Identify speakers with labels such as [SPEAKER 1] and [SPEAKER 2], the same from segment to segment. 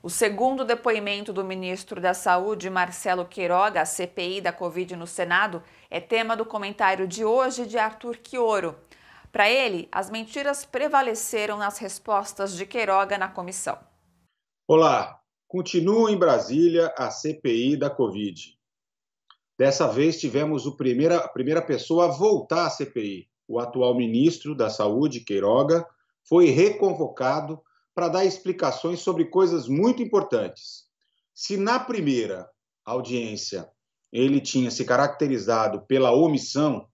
[SPEAKER 1] O segundo depoimento do ministro da Saúde, Marcelo Queiroga, a CPI da Covid no Senado, é tema do comentário de hoje de Arthur Quioro. Para ele, as mentiras prevaleceram nas respostas de Queiroga na comissão.
[SPEAKER 2] Olá, continua em Brasília a CPI da Covid. Dessa vez tivemos o primeira, a primeira pessoa a voltar à CPI. O atual ministro da Saúde, Queiroga, foi reconvocado para dar explicações sobre coisas muito importantes. Se na primeira audiência ele tinha se caracterizado pela omissão,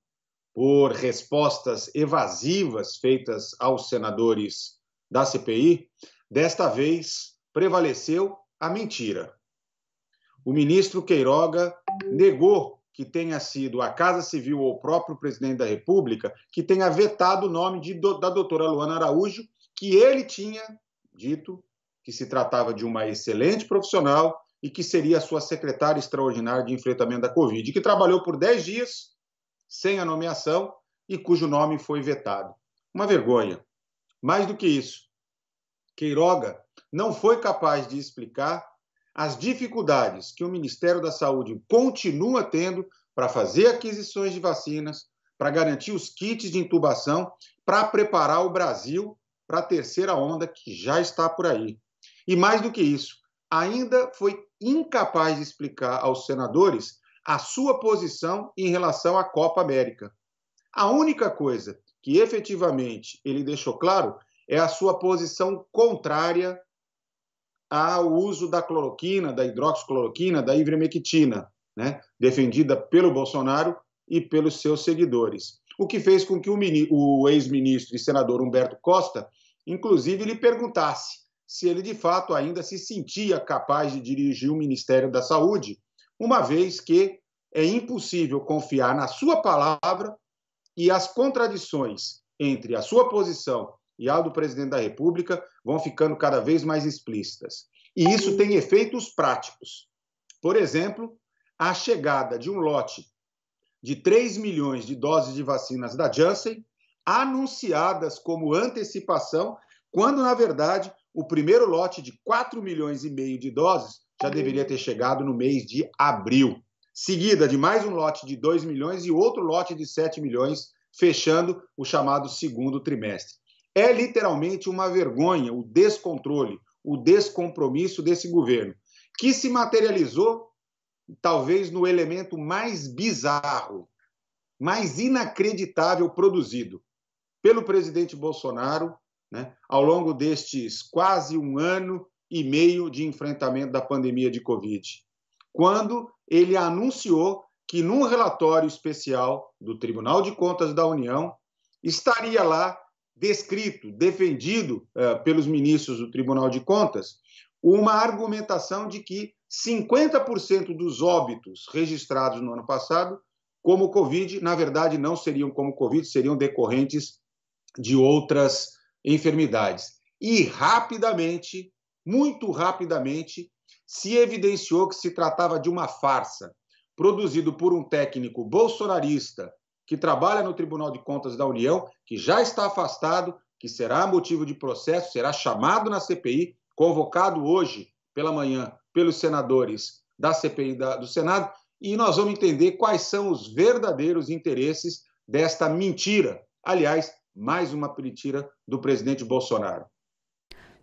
[SPEAKER 2] por respostas evasivas feitas aos senadores da CPI, desta vez prevaleceu a mentira. O ministro Queiroga negou que tenha sido a Casa Civil ou o próprio presidente da República que tenha vetado o nome de, da doutora Luana Araújo, que ele tinha dito que se tratava de uma excelente profissional e que seria a sua secretária extraordinária de enfrentamento da Covid, que trabalhou por 10 dias sem a nomeação e cujo nome foi vetado. Uma vergonha. Mais do que isso, Queiroga não foi capaz de explicar as dificuldades que o Ministério da Saúde continua tendo para fazer aquisições de vacinas, para garantir os kits de intubação, para preparar o Brasil para a terceira onda que já está por aí. E mais do que isso, ainda foi incapaz de explicar aos senadores a sua posição em relação à Copa América. A única coisa que efetivamente ele deixou claro é a sua posição contrária ao uso da cloroquina, da hidroxicloroquina, da ivermectina, né? defendida pelo Bolsonaro e pelos seus seguidores o que fez com que o, o ex-ministro e senador Humberto Costa, inclusive, lhe perguntasse se ele de fato ainda se sentia capaz de dirigir o Ministério da Saúde, uma vez que é impossível confiar na sua palavra e as contradições entre a sua posição e a do presidente da República vão ficando cada vez mais explícitas. E isso tem efeitos práticos. Por exemplo, a chegada de um lote de 3 milhões de doses de vacinas da Janssen, anunciadas como antecipação, quando, na verdade, o primeiro lote de 4 milhões e meio de doses já deveria ter chegado no mês de abril. Seguida de mais um lote de 2 milhões e outro lote de 7 milhões, fechando o chamado segundo trimestre. É literalmente uma vergonha o descontrole, o descompromisso desse governo, que se materializou talvez no elemento mais bizarro, mais inacreditável produzido pelo presidente Bolsonaro né, ao longo destes quase um ano e meio de enfrentamento da pandemia de Covid, quando ele anunciou que, num relatório especial do Tribunal de Contas da União, estaria lá descrito, defendido uh, pelos ministros do Tribunal de Contas, uma argumentação de que 50% dos óbitos registrados no ano passado como Covid, na verdade, não seriam como Covid, seriam decorrentes de outras enfermidades. E rapidamente, muito rapidamente, se evidenciou que se tratava de uma farsa, produzido por um técnico bolsonarista que trabalha no Tribunal de Contas da União, que já está afastado, que será motivo de processo, será chamado na CPI, convocado hoje pela manhã pelos senadores da CPI da, do Senado e nós vamos entender quais são os verdadeiros interesses desta mentira. Aliás, mais uma mentira do presidente Bolsonaro.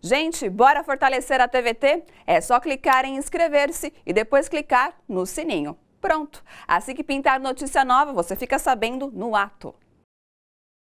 [SPEAKER 1] Gente, bora fortalecer a TVT? É só clicar em inscrever-se e depois clicar no sininho. Pronto! Assim que pintar notícia nova, você fica sabendo no ato.